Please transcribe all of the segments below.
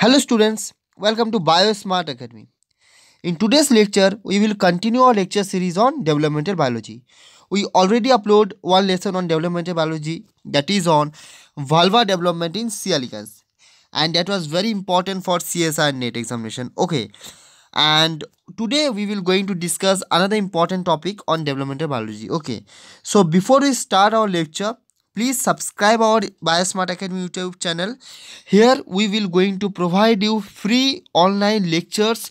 Hello students, welcome to BioSmart Academy. In today's lecture, we will continue our lecture series on developmental biology. We already upload one lesson on developmental biology that is on vulva development in C. elegans and that was very important for CSI and NET examination. Okay, and today we will going to discuss another important topic on developmental biology. Okay, so before we start our lecture, please subscribe our biosmart academy youtube channel here we will going to provide you free online lectures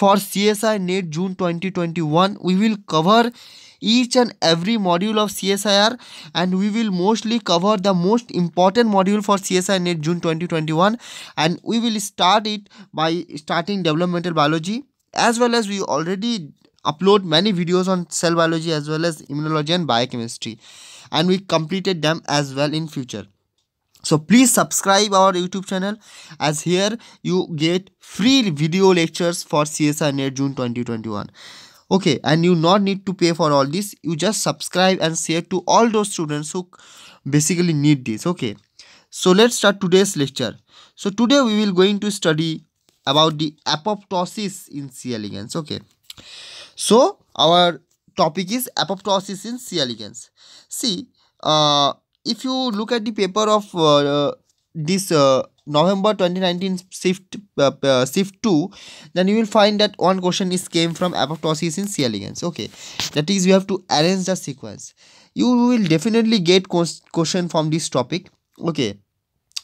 for csi net june 2021 we will cover each and every module of CSIR and we will mostly cover the most important module for CSI NET June 2021 and we will start it by starting developmental biology as well as we already upload many videos on cell biology as well as immunology and biochemistry and we completed them as well in future so please subscribe our youtube channel as here you get free video lectures for csr near june 2021 okay and you not need to pay for all this you just subscribe and share to all those students who basically need this okay so let's start today's lecture so today we will going to study about the apoptosis in c elegans okay so our topic is apoptosis in C. elegans. See, uh, if you look at the paper of uh, uh this uh, November 2019 shift uh, uh, shift 2 then you will find that one question is came from apoptosis in C elegans okay that is you have to arrange the sequence you will definitely get question from this topic okay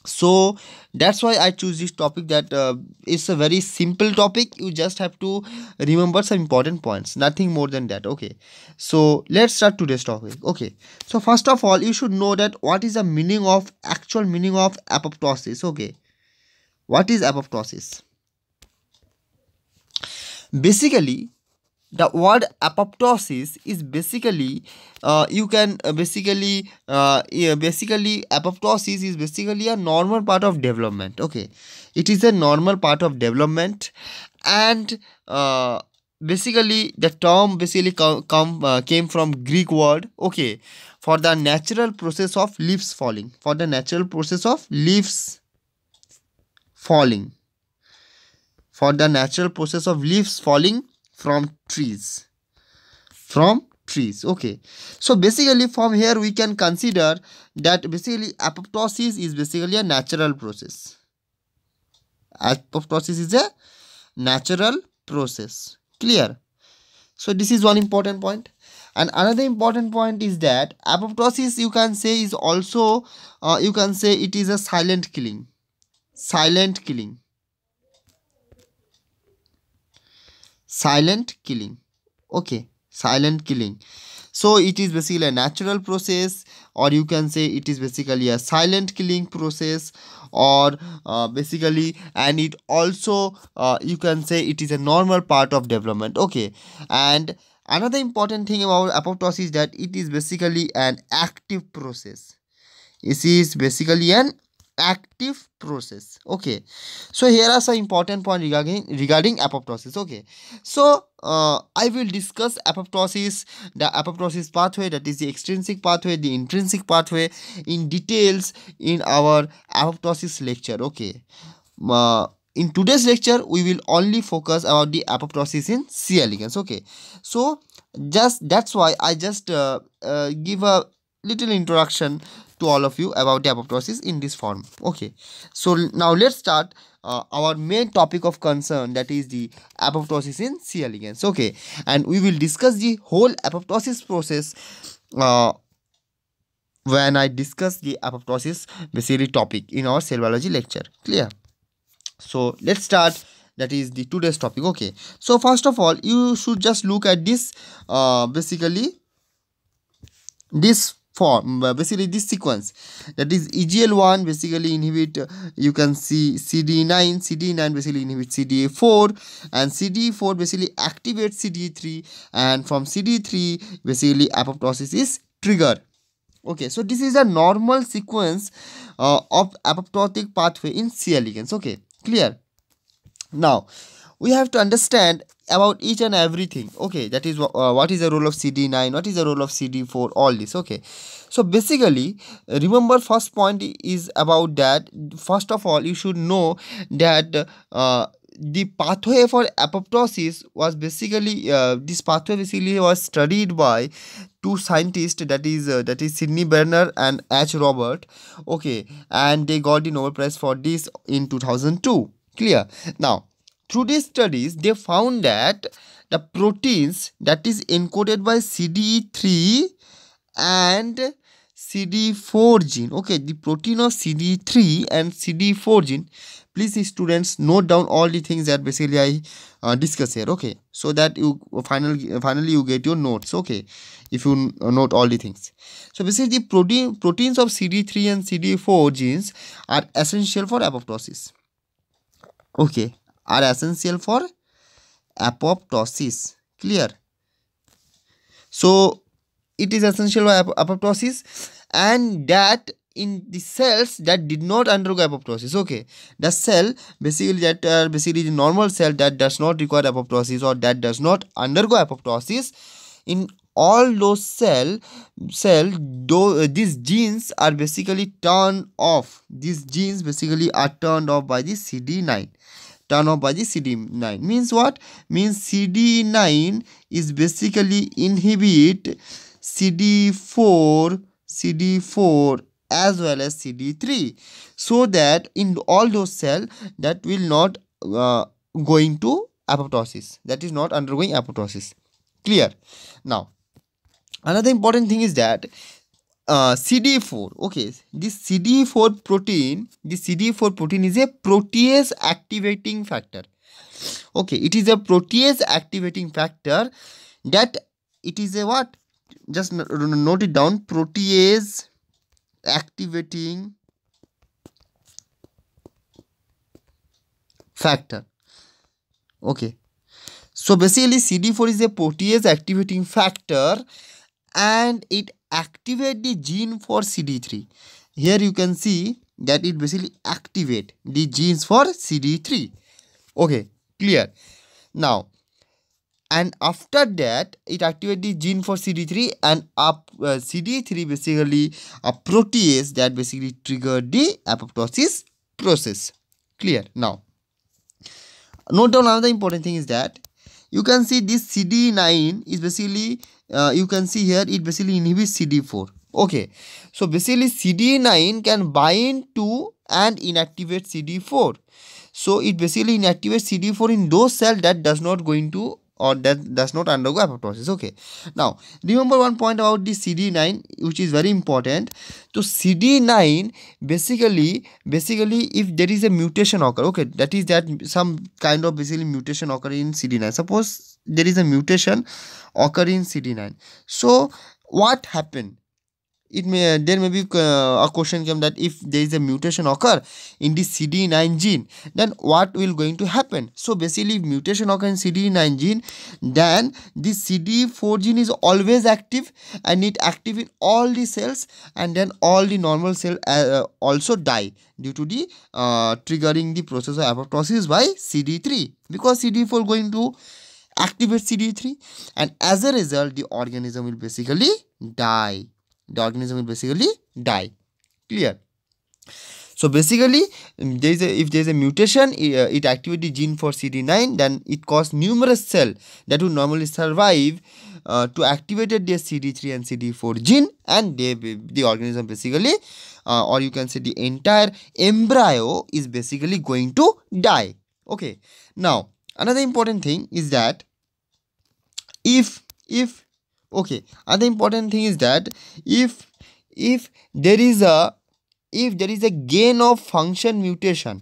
so that's why i choose this topic that uh, it's a very simple topic you just have to remember some important points nothing more than that okay so let's start today's topic okay so first of all you should know that what is the meaning of actual meaning of apoptosis okay what is apoptosis basically the word apoptosis is basically uh, you can uh, basically uh, basically apoptosis is basically a normal part of development okay it is a normal part of development and uh, basically the term basically come come uh, came from greek word okay for the natural process of leaves falling for the natural process of leaves falling for the natural process of leaves falling from trees from trees okay so basically from here we can consider that basically apoptosis is basically a natural process apoptosis is a natural process clear so this is one important point and another important point is that apoptosis you can say is also uh, you can say it is a silent killing silent killing silent killing okay silent killing so it is basically a natural process or you can say it is basically a silent killing process or uh, basically and it also uh, you can say it is a normal part of development okay and another important thing about apoptosis is that it is basically an active process it is basically an active process okay so here are some important point regarding regarding apoptosis okay so uh, i will discuss apoptosis the apoptosis pathway that is the extrinsic pathway the intrinsic pathway in details in our apoptosis lecture okay uh, in today's lecture we will only focus about the apoptosis in c elegans okay so just that's why i just uh, uh give a little introduction to all of you about the apoptosis in this form okay so now let's start uh, our main topic of concern that is the apoptosis in C. elegans okay and we will discuss the whole apoptosis process uh, when I discuss the apoptosis basically topic in our cell biology lecture clear so let's start that is the today's topic okay so first of all you should just look at this uh, basically this form uh, basically this sequence that is egl1 basically inhibit uh, you can see cd9 cd9 basically inhibit cda4 and cd4 basically activates cd3 and from cd3 basically apoptosis is triggered okay so this is a normal sequence uh, of apoptotic pathway in c elegans okay clear now we have to understand about each and everything okay that is uh, what is the role of cd9 what is the role of cd4 all this okay so basically remember first point is about that first of all you should know that uh, the pathway for apoptosis was basically uh, this pathway basically was studied by two scientists that is uh, that is Sidney Berner and H Robert okay and they got the Nobel Prize for this in 2002 clear now through these studies, they found that the proteins that is encoded by CD3 and CD4 gene. Okay, the protein of CD3 and CD4 gene. Please students note down all the things that basically I uh, discuss here. Okay, so that you finally finally you get your notes. Okay, if you uh, note all the things. So basically the protein proteins of CD3 and CD4 genes are essential for apoptosis. Okay are essential for apoptosis clear so it is essential for apoptosis and that in the cells that did not undergo apoptosis okay the cell basically that uh, basically the normal cell that does not require apoptosis or that does not undergo apoptosis in all those cell cell though these genes are basically turned off these genes basically are turned off by the cd9 turned by the CD9 means what means CD9 is basically inhibit CD4 CD4 as well as CD3 so that in all those cell that will not uh, going to apoptosis that is not undergoing apoptosis clear now another important thing is that uh, CD4. Okay, this CD4 protein, this CD4 protein is a protease activating factor. Okay, it is a protease activating factor that it is a what? Just note it down, protease activating factor. Okay, so basically CD4 is a protease activating factor and it activate the gene for CD3. Here you can see that it basically activate the genes for CD3. Okay, clear. Now, and after that, it activate the gene for CD3 and up, uh, CD3 basically a protease that basically trigger the apoptosis process. Clear. Now, note down another important thing is that you can see this cd9 is basically uh, you can see here it basically inhibits cd4 okay so basically cd9 can bind to and inactivate cd4 so it basically inactivates cd4 in those cells that does not going to or that does not undergo apoptosis okay now remember one point about the cd9 which is very important so cd9 basically basically if there is a mutation occur okay that is that some kind of basically mutation occur in cd9 suppose there is a mutation occur in cd9 so what happened it may uh, there may be uh, a question come that if there is a mutation occur in the cd9 gene then what will going to happen so basically if mutation occur in cd9 gene then the cd4 gene is always active and it active in all the cells and then all the normal cell uh, uh also die due to the uh, triggering the process of apoptosis by cd3 because cd4 going to activate cd3 and as a result the organism will basically die the organism will basically die clear so basically um, there is a, if there is a mutation uh, it activates the gene for cd9 then it causes numerous cell that would normally survive uh, to activate their cd3 and cd4 gene and they the organism basically uh, or you can say the entire embryo is basically going to die okay now another important thing is that if if okay other important thing is that if if there is a if there is a gain of function mutation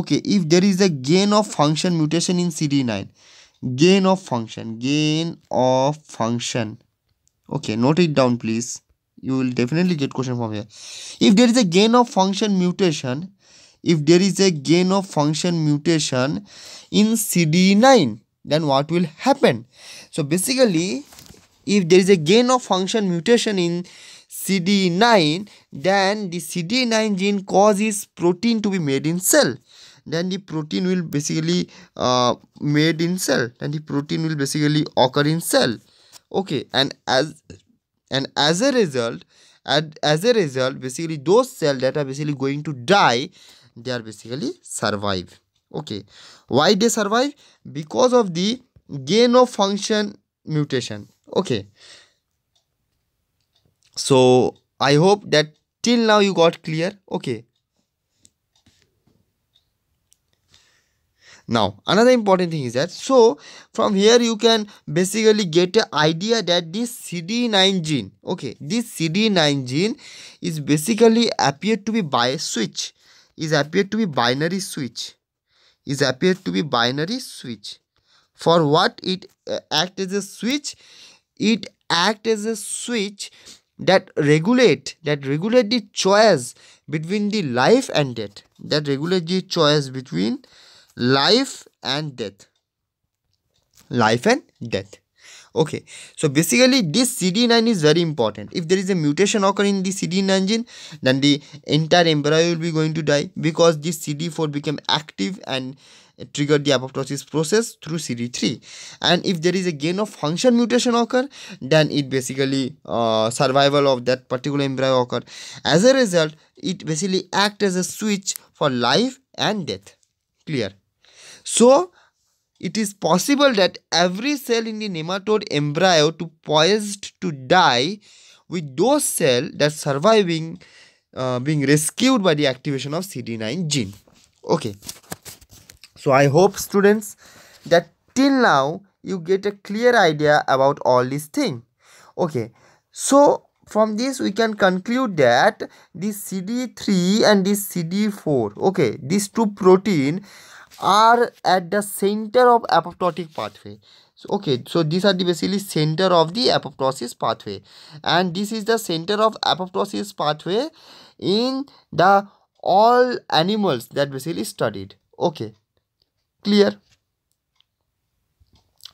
okay if there is a gain of function mutation in cd9 gain of function gain of function okay note it down please you will definitely get question from here if there is a gain of function mutation if there is a gain of function mutation in cd9 then what will happen so basically if there is a gain of function mutation in CD9 then the CD9 gene causes protein to be made in cell then the protein will basically uh, made in cell and the protein will basically occur in cell okay and as and as a result and as a result basically those cells that are basically going to die they are basically survive okay why they survive because of the gain of function mutation okay so i hope that till now you got clear okay now another important thing is that so from here you can basically get an idea that this cd9 gene okay this cd9 gene is basically appeared to be by switch is appeared to be binary switch is appeared to be binary switch for what it uh, as a switch it act as a switch that regulate that regulate the choice between the life and death that regulate the choice between life and death life and death okay so basically this cd9 is very important if there is a mutation occurring in the cd9 gene then the entire embryo will be going to die because this cd4 became active and trigger the apoptosis process through CD3 and if there is a gain of function mutation occur then it basically uh, survival of that particular embryo occur as a result it basically act as a switch for life and death clear so it is possible that every cell in the nematode embryo to poised to die with those cell that surviving uh, being rescued by the activation of CD9 gene okay so i hope students that till now you get a clear idea about all these things okay so from this we can conclude that this cd3 and this cd4 okay these two protein are at the center of apoptotic pathway so, okay so these are the basically center of the apoptosis pathway and this is the center of apoptosis pathway in the all animals that basically studied okay clear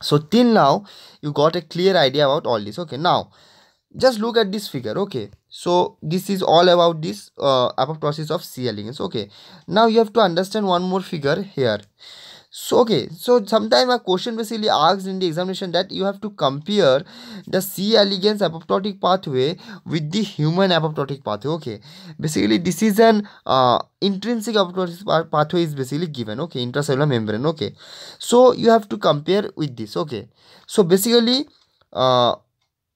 so till now you got a clear idea about all this okay now just look at this figure okay so this is all about this uh, upper process of CL links okay now you have to understand one more figure here so okay so sometimes a question basically asked in the examination that you have to compare the c elegans apoptotic pathway with the human apoptotic pathway okay basically this is an uh, intrinsic apoptotic pathway is basically given okay intracellular membrane okay so you have to compare with this okay so basically uh,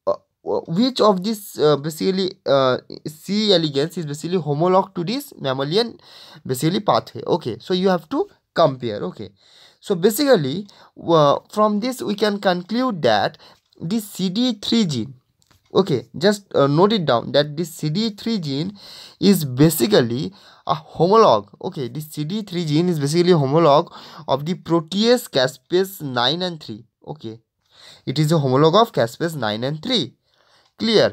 uh, uh which of this uh, basically uh, C elegans is basically homolog to this mammalian basically pathway okay so you have to compare okay so basically uh, from this we can conclude that this cd3 gene okay just uh, note it down that this cd3 gene is basically a homolog okay this cd3 gene is basically homolog of the protease caspase 9 and 3 okay it is a homolog of caspase 9 and 3 clear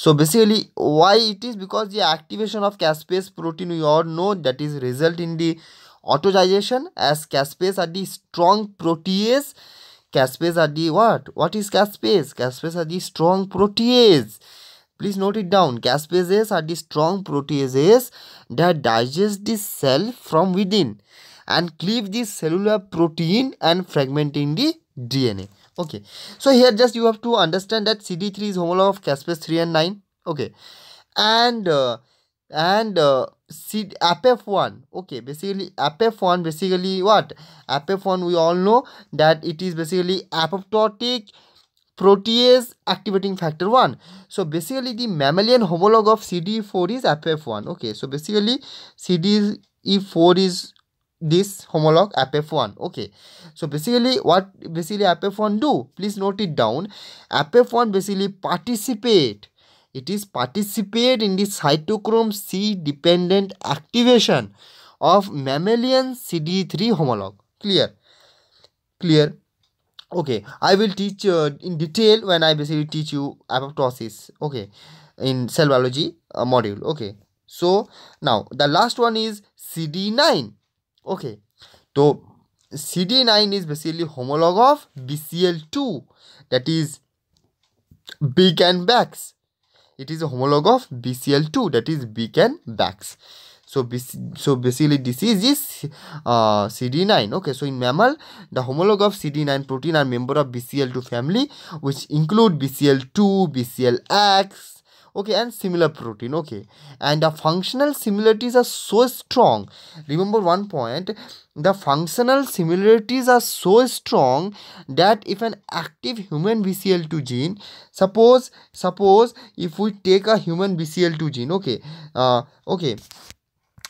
so basically why it is because the activation of caspase protein we all know that is result in the autogenization as caspase are the strong protease caspase are the what what is caspase caspase are the strong protease please note it down caspases are the strong proteases that digest the cell from within and cleave the cellular protein and fragmenting the dna okay so here just you have to understand that cd3 is homolog of caspase 3 and 9 okay and uh, and uh, C APF1 okay basically APF1 basically what APF1 we all know that it is basically apoptotic protease activating factor 1 so basically the mammalian homologue of CD4 is APF1 okay so basically CD4 is this homolog apf1 okay so basically what basically apf1 do please note it down apf1 basically participate it is participate in the cytochrome c dependent activation of mammalian cd3 homolog clear clear okay i will teach uh, in detail when i basically teach you apoptosis okay in cell biology uh, module okay so now the last one is cd9 Okay, so CD9 is basically homolog of BCL2 that is Beak and Bax. It is a homolog of BCL2 that is Beak and Bax. So, so basically this is this uh, CD9. Okay, so in mammal, the homolog of CD9 protein are member of BCL2 family which include BCL2, BCLX, okay and similar protein okay and the functional similarities are so strong remember one point the functional similarities are so strong that if an active human bcl2 gene suppose suppose if we take a human bcl2 gene okay uh, okay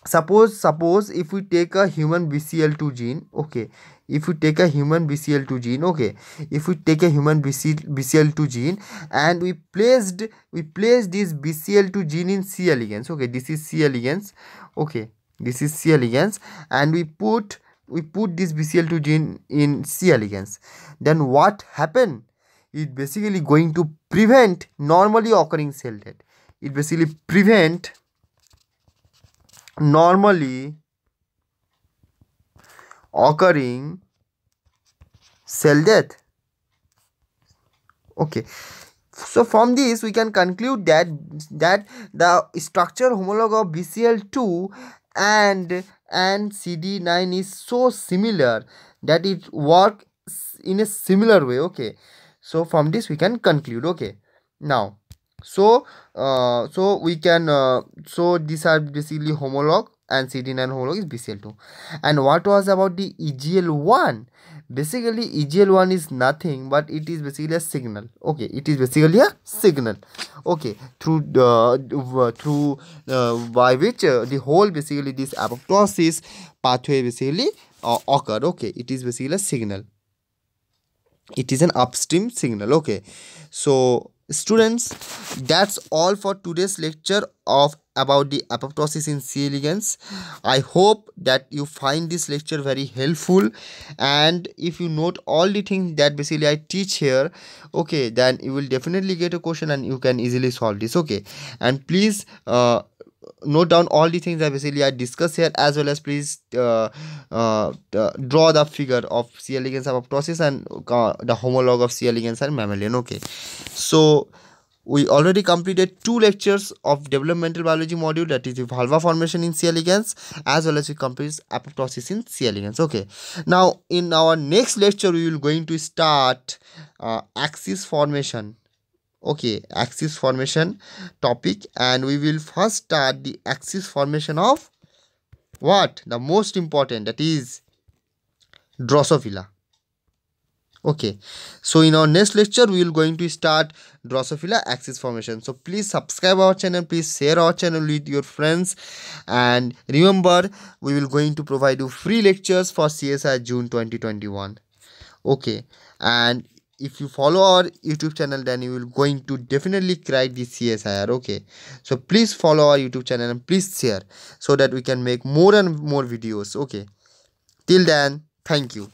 suppose suppose if we take a human bcl2 gene okay if we take a human bcl2 gene okay if we take a human bcl2 gene and we placed we place this bcl2 gene in c elegans okay this is c elegans okay this is c elegans and we put we put this bcl2 gene in c elegans then what happen it basically going to prevent normally occurring cell death it basically prevent normally occurring cell death okay so from this we can conclude that that the structure homologue of bcl2 and and cd9 is so similar that it work in a similar way okay so from this we can conclude okay now so uh, so we can uh, so these are basically homolog and CD9 homolog is BCL2 and what was about the EGL1 basically EGL1 is nothing but it is basically a signal okay it is basically a signal okay through uh, uh through uh, by which uh, the whole basically this apoptosis pathway basically uh, occurred okay it is basically a signal it is an upstream signal okay so Students, that's all for today's lecture of about the apoptosis in C. elegans. I hope that you find this lecture very helpful and if you note all the things that basically I teach here, okay, then you will definitely get a question and you can easily solve this, okay. And please, uh, note down all the things that basically I discussed here as well as please uh, uh, draw the figure of C. elegans apoptosis and uh, the homologue of C. elegans and mammalian. Okay, so we already completed two lectures of developmental biology module that is the valva formation in C. elegans as well as we complete apoptosis in C. elegans. Okay, now in our next lecture we will going to start uh, axis formation okay axis formation topic and we will first start the axis formation of what the most important that is drosophila okay so in our next lecture we will going to start drosophila axis formation so please subscribe our channel please share our channel with your friends and remember we will going to provide you free lectures for csir june 2021 okay and if you follow our youtube channel then you will going to definitely crack the csir okay so please follow our youtube channel and please share so that we can make more and more videos okay till then thank you